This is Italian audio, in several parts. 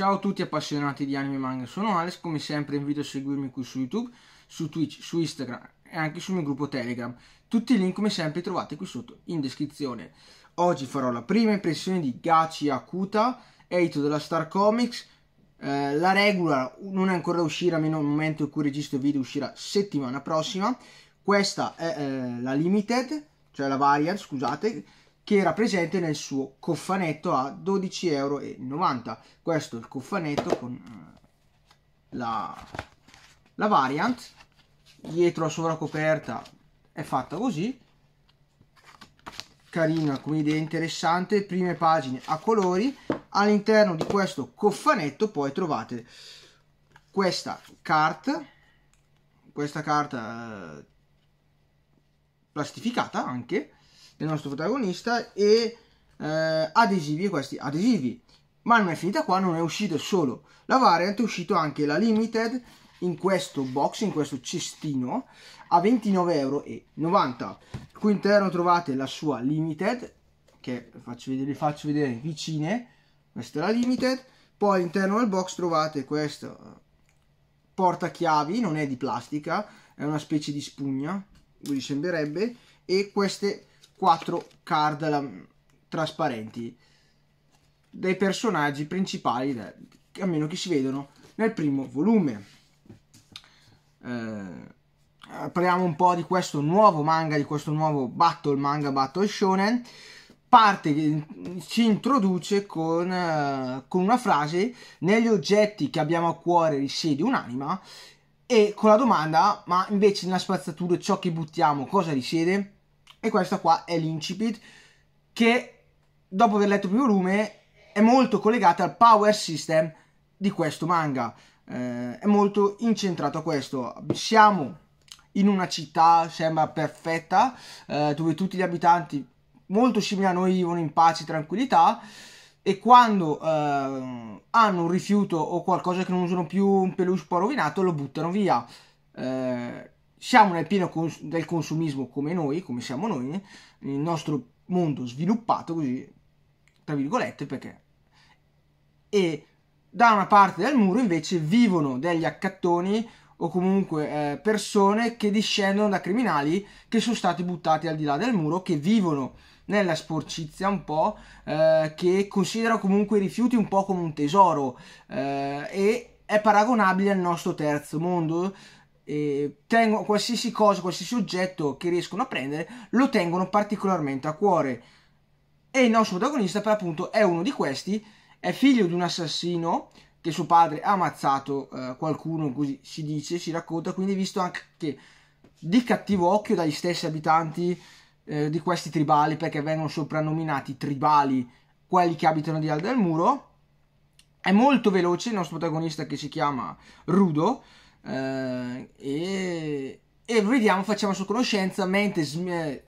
Ciao a tutti appassionati di anime e manga, sono Alex, come sempre invito a seguirmi qui su YouTube, su Twitch, su Instagram e anche sul mio gruppo Telegram. Tutti i link come sempre trovate qui sotto in descrizione. Oggi farò la prima impressione di Gachi Akuta, edito della Star Comics. Eh, la regola non è ancora uscita, almeno al momento in cui registro il video uscirà settimana prossima. Questa è eh, la limited, cioè la variant, scusate, che era presente nel suo cofanetto a 12,90 euro. Questo è il cofanetto con eh, la, la variant, dietro la sovracoperta è fatta così, carina come idea interessante, prime pagine a colori, all'interno di questo cofanetto poi trovate questa carta, questa carta eh, plastificata anche, del nostro protagonista e eh, adesivi questi adesivi. Ma non è finita qua, non è uscito solo la variant, è uscito anche la limited in questo box, in questo cestino a 29,90 euro. Qui interno trovate la sua limited, che faccio vedere, vi faccio vedere vicine, questa è la limited. Poi all'interno del box trovate questo portachiavi, non è di plastica, è una specie di spugna, vi sembrerebbe, e queste 4 card la, trasparenti dei personaggi principali, da, a meno che si vedono nel primo volume. Eh, parliamo un po' di questo nuovo manga, di questo nuovo battle manga Battle Shonen. Parte, ci introduce con, uh, con una frase: Negli oggetti che abbiamo a cuore risiede un'anima. E con la domanda: Ma invece nella spazzatura ciò che buttiamo cosa risiede? E questa qua è l'incipit che, dopo aver letto il primo volume, è molto collegata al power system di questo manga. Eh, è molto incentrato a questo. Siamo in una città, sembra perfetta, eh, dove tutti gli abitanti, molto simili a noi, vivono in pace e tranquillità e quando eh, hanno un rifiuto o qualcosa che non usano più, un peluche un po' rovinato, lo buttano via. Eh, siamo nel pieno cons- del consumismo come noi, come siamo noi, eh? nel nostro mondo sviluppato così, tra virgolette, perché... E da una parte del muro invece vivono degli accattoni o comunque eh, persone che discendono da criminali che sono stati buttati al di là del muro, che vivono nella sporcizia un po', eh, che considera comunque i rifiuti un po' come un tesoro eh, e è paragonabile al nostro terzo mondo eh, tengo, qualsiasi cosa, qualsiasi oggetto che riescono a prendere, lo tengono particolarmente a cuore. E il nostro protagonista, per appunto, è uno di questi, è figlio di un assassino che suo padre ha ammazzato eh, qualcuno, così si dice, si racconta, quindi visto anche che di cattivo occhio dagli stessi abitanti eh, di questi tribali, perché vengono soprannominati tribali quelli che abitano di là del muro. È molto veloce il nostro protagonista che si chiama Rudo, eh, e, e vediamo, facciamo sua conoscenza mentre sm-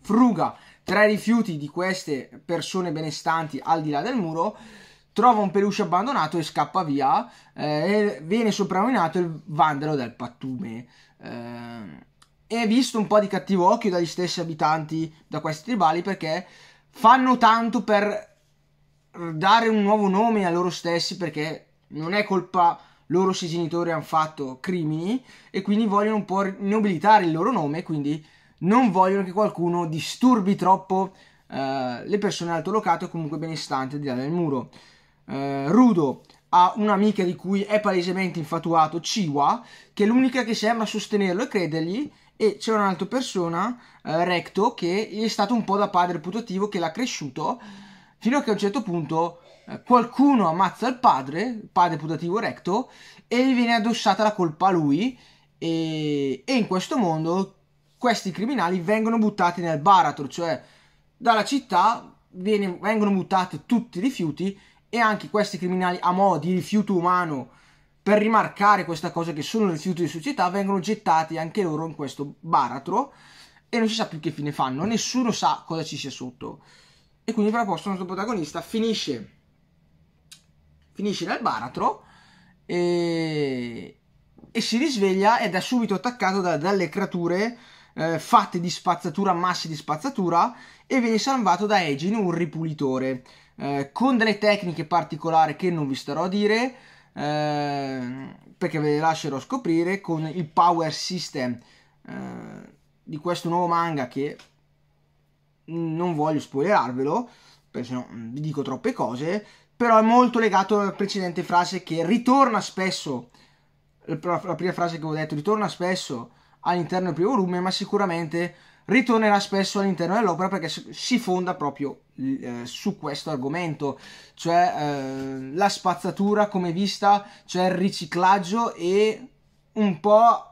fruga tra i rifiuti di queste persone benestanti al di là del muro trova un peluche abbandonato e scappa via eh, e viene soprannominato il vandalo del pattume eh, è visto un po' di cattivo occhio dagli stessi abitanti da questi tribali perché fanno tanto per dare un nuovo nome a loro stessi perché non è colpa loro genitori hanno fatto crimini e quindi vogliono un po' nobilitare il loro nome, quindi non vogliono che qualcuno disturbi troppo eh, le persone altolocate o comunque benestanti di là del muro. Eh, Rudo ha un'amica di cui è palesemente infatuato, Chiwa, che è l'unica che sembra sostenerlo e credergli, e c'è un'altra persona, eh, Recto, che gli è stato un po' da padre putativo che l'ha cresciuto Fino a che a un certo punto eh, qualcuno ammazza il padre, il padre putativo recto, e gli viene addossata la colpa a lui. E, e in questo mondo questi criminali vengono buttati nel baratro, cioè dalla città viene, vengono buttati tutti i rifiuti e anche questi criminali a mo' di rifiuto umano per rimarcare questa cosa che sono rifiuti di società vengono gettati anche loro in questo baratro e non si sa più che fine fanno, nessuno sa cosa ci sia sotto. E quindi la posta il nostro protagonista finisce, finisce dal baratro e, e, si risveglia ed è subito attaccato da, dalle creature eh, fatte di spazzatura, massi di spazzatura e viene salvato da Egin, un ripulitore, eh, con delle tecniche particolari che non vi starò a dire. Eh, perché ve le lascerò scoprire con il power system eh, di questo nuovo manga che non voglio spoilerarvelo, perché se no mm, vi dico troppe cose, però è molto legato alla precedente frase che ritorna spesso, la prima frase che avevo detto, ritorna spesso all'interno del primo volume, ma sicuramente ritornerà spesso all'interno dell'opera perché si fonda proprio eh, su questo argomento, cioè eh, la spazzatura come vista, cioè il riciclaggio e un po'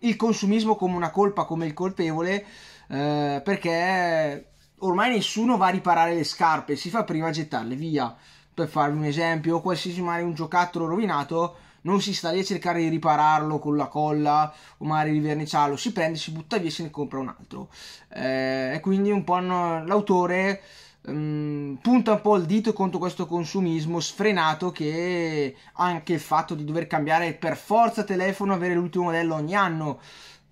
il consumismo come una colpa, come il colpevole, eh, perché ormai nessuno va a riparare le scarpe, si fa prima a gettarle via. Per farvi un esempio, qualsiasi magari un giocattolo rovinato non si sta lì a cercare di ripararlo con la colla o magari riverniciarlo, si prende, si butta via e se ne compra un altro. Eh, e quindi un po' no, l'autore um, punta un po' il dito contro questo consumismo sfrenato che anche il fatto di dover cambiare per forza telefono, avere l'ultimo modello ogni anno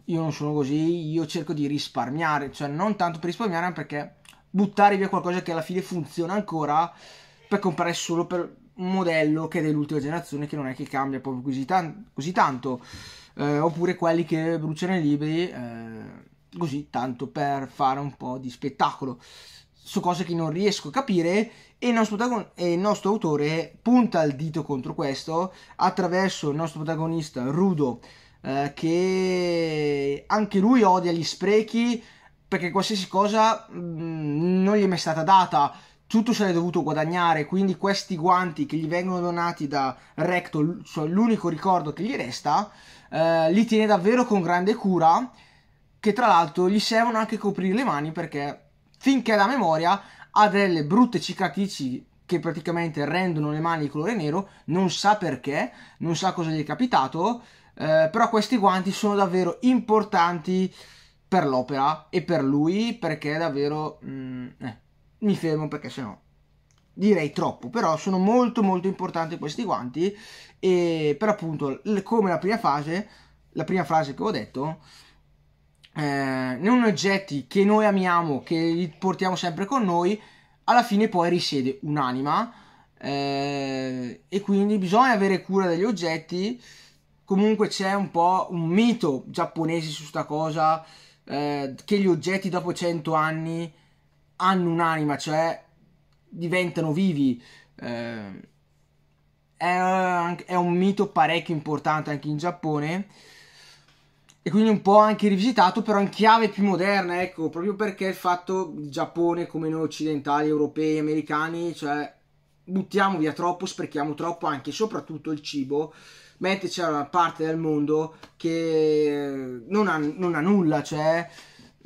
io non sono così, io cerco di risparmiare, cioè non tanto per risparmiare, ma perché buttare via qualcosa che alla fine funziona ancora per comprare solo per un modello che è dell'ultima generazione che non è che cambia proprio così, tan- così tanto, eh, oppure quelli che bruciano i libri eh, così tanto per fare un po' di spettacolo Sono cose che non riesco a capire e il, nostro, e il nostro autore punta il dito contro questo attraverso il nostro protagonista Rudo eh, che anche lui odia gli sprechi perché qualsiasi cosa mh, mm, non gli è mai stata data tutto se l'è dovuto guadagnare, quindi questi guanti che gli vengono donati da Recto, cioè l'unico ricordo che gli resta, eh, li tiene davvero con grande cura, che tra l'altro gli servono anche a coprire le mani perché finché la memoria ha delle brutte cicatrici che praticamente rendono le mani di colore nero, non sa perché, non sa cosa gli è capitato, eh, però questi guanti sono davvero importanti per l'opera e per lui perché davvero mm, eh, mi fermo perché sennò direi troppo però sono molto molto importanti questi guanti e per appunto come la prima fase la prima frase che ho detto eh, non oggetti che noi amiamo che li portiamo sempre con noi alla fine poi risiede un'anima eh, e quindi bisogna avere cura degli oggetti comunque c'è un po' un mito giapponese su sta cosa eh, che gli oggetti dopo 100 anni hanno un'anima, cioè diventano vivi. Eh, è, è, un mito parecchio importante anche in Giappone e quindi un po' anche rivisitato però in chiave più moderna, ecco, proprio perché il fatto il Giappone come noi occidentali, europei, americani, cioè buttiamo via troppo, sprechiamo troppo anche e soprattutto il cibo mentre c'è una parte del mondo che eh, non ha, non ha nulla, cioè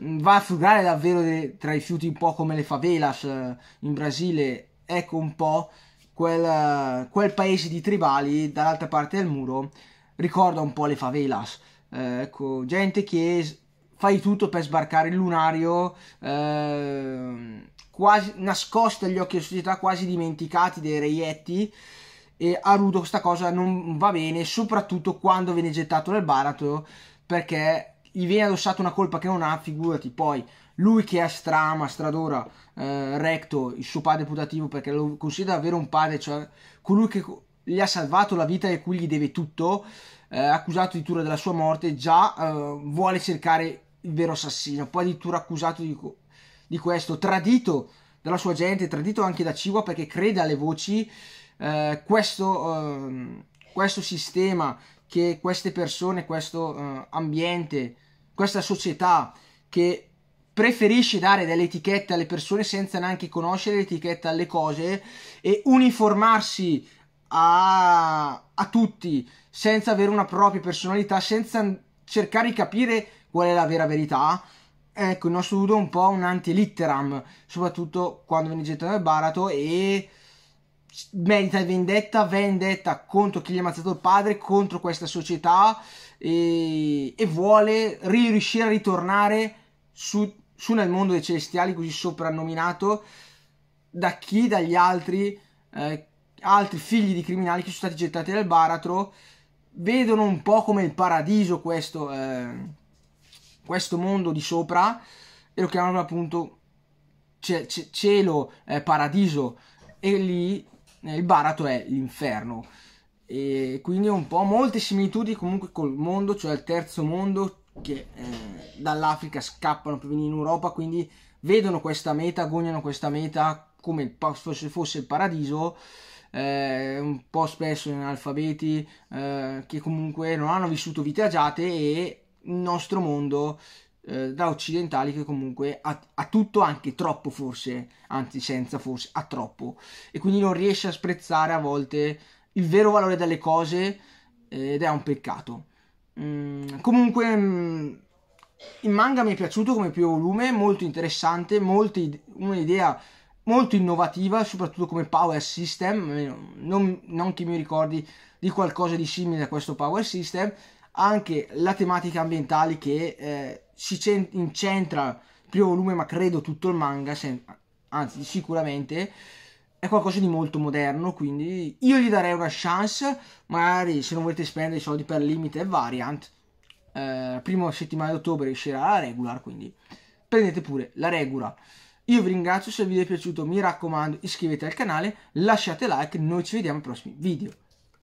mm, va a frugare davvero de, tra i fiuti un po' come le favelas eh, in Brasile, ecco un po' quel, eh, quel paese di tribali dall'altra parte del muro ricorda un po' le favelas, eh, ecco gente che fa di tutto per sbarcare il lunario. Eh, quasi nascosti agli occhi della società, quasi dimenticati dei reietti, e a Rudo questa cosa non va bene, soprattutto quando viene gettato nel baratro, perché gli viene addossata una colpa che non ha, figurati, poi lui che a strama, stradora, eh, recto, il suo padre putativo, perché lo considera davvero un padre, cioè colui che gli ha salvato la vita e cui gli deve tutto, eh, accusato addirittura della sua morte, già eh, vuole cercare il vero assassino, poi addirittura accusato di, di questo, tradito dalla sua gente, tradito anche da Ciwa perché crede alle voci, eh, questo, eh, questo, sistema, che queste persone, questo eh, ambiente, questa società che preferisce dare delle etichette alle persone senza neanche conoscere l'etichetta alle cose e uniformarsi a, a tutti senza avere una propria personalità, senza cercare di capire qual è la vera verità. Ecco, il nostro Udo è un po' un anti-litteram, soprattutto quando viene gettato nel barato e merita vendetta, vendetta contro chi gli ha ammazzato il padre, contro questa società e, e vuole riuscire a ritornare su, su, nel mondo dei celestiali così soprannominato da chi? Dagli altri, eh, altri figli di criminali che sono stati gettati dal baratro. Vedono un po' come il paradiso questo, eh, questo mondo di sopra e lo chiamano appunto cielo, eh, paradiso. E lì il Barato è l'inferno e quindi un po' molte similitudini comunque col mondo, cioè il terzo mondo che eh, dall'Africa scappano per venire in Europa, quindi vedono questa meta, agognano questa meta come se fosse il paradiso, eh, un po' spesso analfabeti eh, che comunque non hanno vissuto vite agiate e il nostro mondo eh, da occidentali che comunque ha, ha, tutto anche troppo forse, anzi senza forse, ha troppo e quindi non riesce a sprezzare a volte il vero valore delle cose ed è un peccato. Mm, comunque mm, il manga mi è piaciuto come più volume, molto interessante, molto un'idea molto innovativa, soprattutto come power system, non, non che mi ricordi di qualcosa di simile a questo power system anche la tematica ambientale che eh, si incentra il primo volume ma credo tutto il manga anzi sicuramente è qualcosa di molto moderno quindi io gli darei una chance magari se non volete spendere i soldi per Limited variant eh, prima settimana di ottobre uscirà la regular quindi prendete pure la regular io vi ringrazio se il video è piaciuto mi raccomando iscrivetevi al canale lasciate like noi ci vediamo ai prossimi video